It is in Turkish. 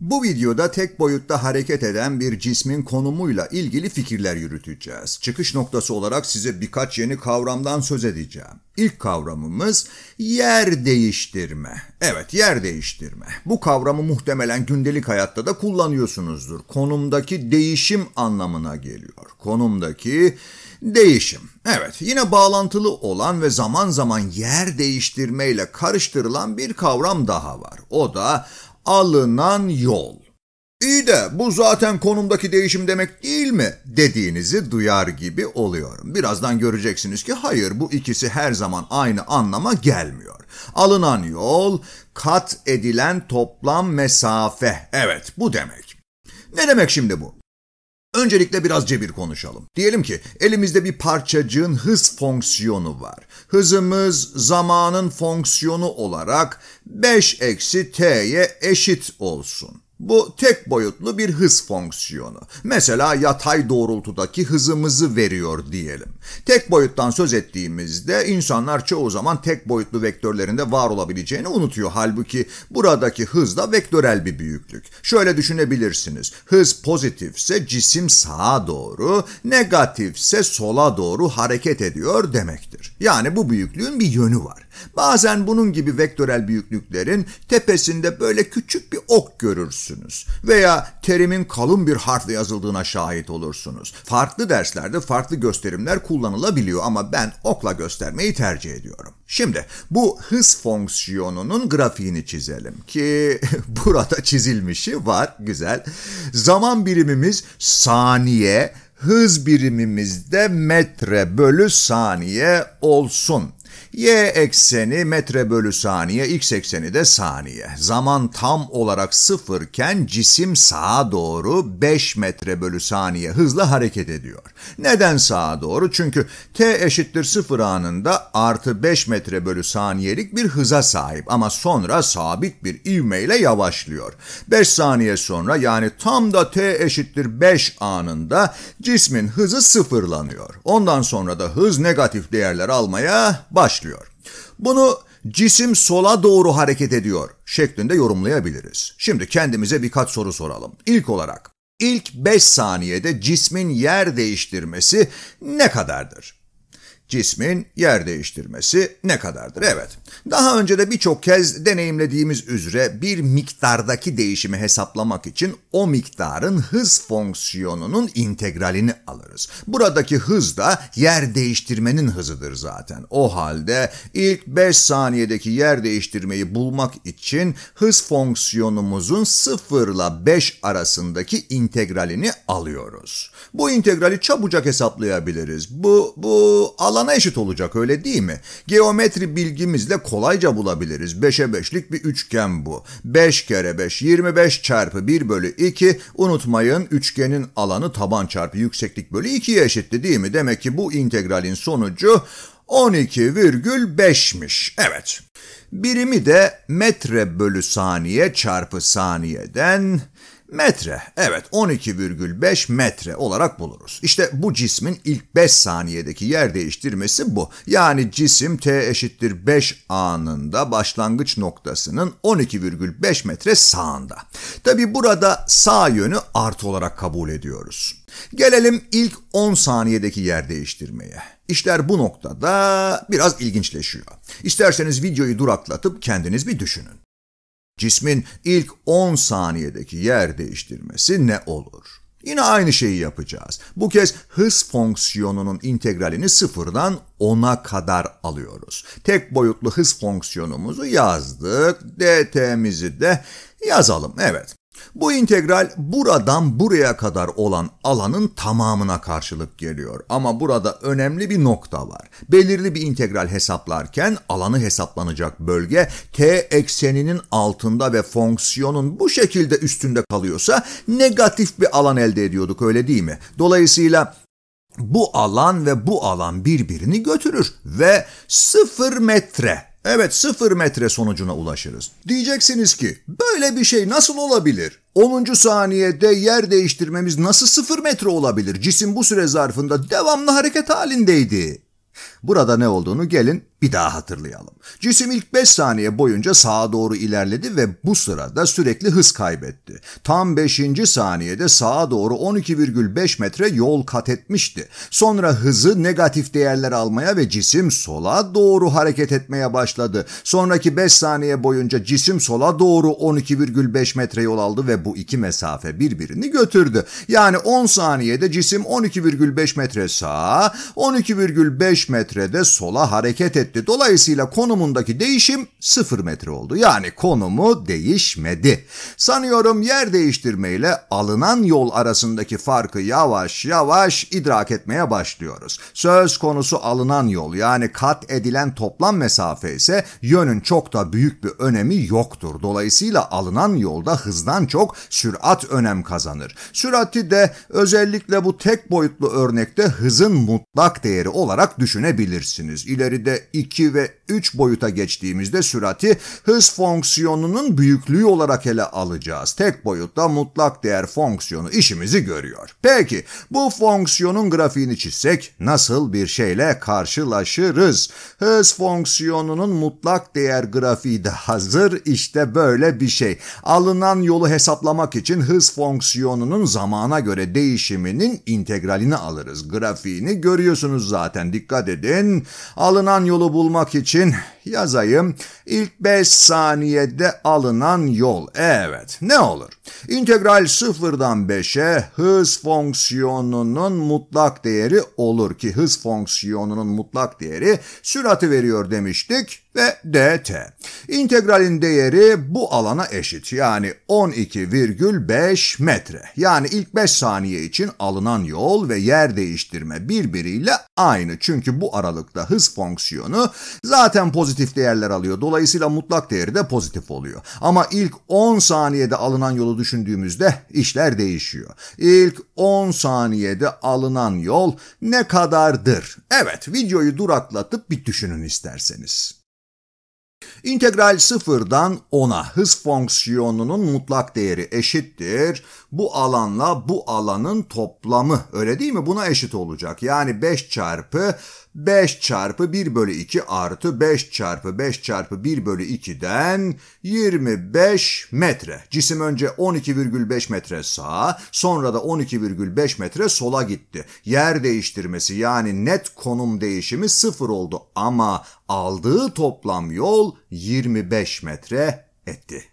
Bu videoda tek boyutta hareket eden bir cismin konumuyla ilgili fikirler yürüteceğiz. Çıkış noktası olarak size birkaç yeni kavramdan söz edeceğim. İlk kavramımız yer değiştirme. Evet yer değiştirme. Bu kavramı muhtemelen gündelik hayatta da kullanıyorsunuzdur. Konumdaki değişim anlamına geliyor. Konumdaki değişim. Evet yine bağlantılı olan ve zaman zaman yer değiştirmeyle karıştırılan bir kavram daha var. O da alınan yol. İyi de bu zaten konumdaki değişim demek değil mi dediğinizi duyar gibi oluyorum. Birazdan göreceksiniz ki hayır bu ikisi her zaman aynı anlama gelmiyor. Alınan yol kat edilen toplam mesafe. Evet bu demek. Ne demek şimdi bu? Öncelikle biraz cebir konuşalım. Diyelim ki elimizde bir parçacığın hız fonksiyonu var. Hızımız zamanın fonksiyonu olarak 5 eksi t'ye eşit olsun. Bu tek boyutlu bir hız fonksiyonu. Mesela yatay doğrultudaki hızımızı veriyor diyelim. Tek boyuttan söz ettiğimizde insanlar çoğu zaman tek boyutlu vektörlerinde var olabileceğini unutuyor. Halbuki buradaki hız da vektörel bir büyüklük. Şöyle düşünebilirsiniz. Hız pozitifse cisim sağa doğru, negatifse sola doğru hareket ediyor demektir. Yani bu büyüklüğün bir yönü var. Bazen bunun gibi vektörel büyüklüklerin tepesinde böyle küçük bir ok görürsünüz veya terimin kalın bir harfle yazıldığına şahit olursunuz. Farklı derslerde farklı gösterimler kullanılabiliyor ama ben okla göstermeyi tercih ediyorum. Şimdi bu hız fonksiyonunun grafiğini çizelim ki burada çizilmişi var güzel. Zaman birimimiz saniye, hız birimimiz de metre bölü saniye olsun. Y ekseni metre bölü saniye, x ekseni de saniye. Zaman tam olarak sıfırken cisim sağa doğru 5 metre bölü saniye hızla hareket ediyor. Neden sağa doğru? Çünkü t eşittir sıfır anında artı 5 metre bölü saniyelik bir hıza sahip ama sonra sabit bir ivmeyle yavaşlıyor. 5 saniye sonra yani tam da t eşittir 5 anında cismin hızı sıfırlanıyor. Ondan sonra da hız negatif değerler almaya başlıyor başlıyor. Bunu cisim sola doğru hareket ediyor şeklinde yorumlayabiliriz. Şimdi kendimize birkaç soru soralım. İlk olarak ilk 5 saniyede cismin yer değiştirmesi ne kadardır? Cismin yer değiştirmesi ne kadardır? Evet. Daha önce de birçok kez deneyimlediğimiz üzere bir miktardaki değişimi hesaplamak için o miktarın hız fonksiyonunun integralini alırız. Buradaki hız da yer değiştirmenin hızıdır zaten. O halde ilk 5 saniyedeki yer değiştirmeyi bulmak için hız fonksiyonumuzun 0 ile 5 arasındaki integralini alıyoruz. Bu integrali çabucak hesaplayabiliriz. Bu, bu alan alana eşit olacak öyle değil mi? Geometri bilgimizle kolayca bulabiliriz. 5'e 5'lik bir üçgen bu. 5 kere 5 25 çarpı 1 bölü 2 unutmayın üçgenin alanı taban çarpı yükseklik bölü 2'ye eşitti değil mi? Demek ki bu integralin sonucu 12,5'miş. Evet. Birimi de metre bölü saniye çarpı saniyeden Metre, evet 12,5 metre olarak buluruz. İşte bu cismin ilk 5 saniyedeki yer değiştirmesi bu. Yani cisim t eşittir 5 anında başlangıç noktasının 12,5 metre sağında. Tabi burada sağ yönü artı olarak kabul ediyoruz. Gelelim ilk 10 saniyedeki yer değiştirmeye. İşler bu noktada biraz ilginçleşiyor. İsterseniz videoyu duraklatıp kendiniz bir düşünün. Cismin ilk 10 saniyedeki yer değiştirmesi ne olur? Yine aynı şeyi yapacağız. Bu kez hız fonksiyonunun integralini sıfırdan 10'a kadar alıyoruz. Tek boyutlu hız fonksiyonumuzu yazdık. dt'mizi de yazalım. Evet, bu integral buradan buraya kadar olan alanın tamamına karşılık geliyor. Ama burada önemli bir nokta var. Belirli bir integral hesaplarken alanı hesaplanacak bölge t ekseninin altında ve fonksiyonun bu şekilde üstünde kalıyorsa negatif bir alan elde ediyorduk öyle değil mi? Dolayısıyla bu alan ve bu alan birbirini götürür ve 0 metre Evet sıfır metre sonucuna ulaşırız. Diyeceksiniz ki böyle bir şey nasıl olabilir? 10. saniyede yer değiştirmemiz nasıl sıfır metre olabilir? Cisim bu süre zarfında devamlı hareket halindeydi. Burada ne olduğunu gelin bir daha hatırlayalım. Cisim ilk 5 saniye boyunca sağa doğru ilerledi ve bu sırada sürekli hız kaybetti. Tam 5. saniyede sağa doğru 12,5 metre yol kat etmişti. Sonra hızı negatif değerler almaya ve cisim sola doğru hareket etmeye başladı. Sonraki 5 saniye boyunca cisim sola doğru 12,5 metre yol aldı ve bu iki mesafe birbirini götürdü. Yani 10 saniyede cisim 12,5 metre sağa, 12,5 metre metrede sola hareket etti. Dolayısıyla konumundaki değişim 0 metre oldu. Yani konumu değişmedi. Sanıyorum yer değiştirmeyle alınan yol arasındaki farkı yavaş yavaş idrak etmeye başlıyoruz. Söz konusu alınan yol yani kat edilen toplam mesafe ise yönün çok da büyük bir önemi yoktur. Dolayısıyla alınan yolda hızdan çok sürat önem kazanır. Sürati de özellikle bu tek boyutlu örnekte hızın mutlak değeri olarak düşünebiliriz bilirsiniz. İleride 2 ve 3 boyuta geçtiğimizde sürati hız fonksiyonunun büyüklüğü olarak ele alacağız. Tek boyutta mutlak değer fonksiyonu işimizi görüyor. Peki bu fonksiyonun grafiğini çizsek nasıl bir şeyle karşılaşırız? Hız fonksiyonunun mutlak değer grafiği de hazır işte böyle bir şey. Alınan yolu hesaplamak için hız fonksiyonunun zamana göre değişiminin integralini alırız. Grafiğini görüyorsunuz zaten dikkat edin edin. Alınan yolu bulmak için Yazayım. İlk 5 saniyede alınan yol. Evet. Ne olur? İntegral sıfırdan 5'e hız fonksiyonunun mutlak değeri olur ki hız fonksiyonunun mutlak değeri süratı veriyor demiştik ve dt. İntegralin değeri bu alana eşit yani 12,5 metre. Yani ilk 5 saniye için alınan yol ve yer değiştirme birbiriyle aynı. Çünkü bu aralıkta hız fonksiyonu zaten pozitif pozitif değerler alıyor. Dolayısıyla mutlak değeri de pozitif oluyor. Ama ilk 10 saniyede alınan yolu düşündüğümüzde işler değişiyor. İlk 10 saniyede alınan yol ne kadardır? Evet videoyu duraklatıp bir düşünün isterseniz. İntegral sıfırdan ona hız fonksiyonunun mutlak değeri eşittir. Bu alanla bu alanın toplamı öyle değil mi? Buna eşit olacak. Yani 5 çarpı 5 çarpı 1 bölü 2 artı 5 çarpı 5 çarpı 1 bölü 2'den 25 metre. Cisim önce 12,5 metre sağa sonra da 12,5 metre sola gitti. Yer değiştirmesi yani net konum değişimi sıfır oldu ama aldığı toplam yol 25 metre etti.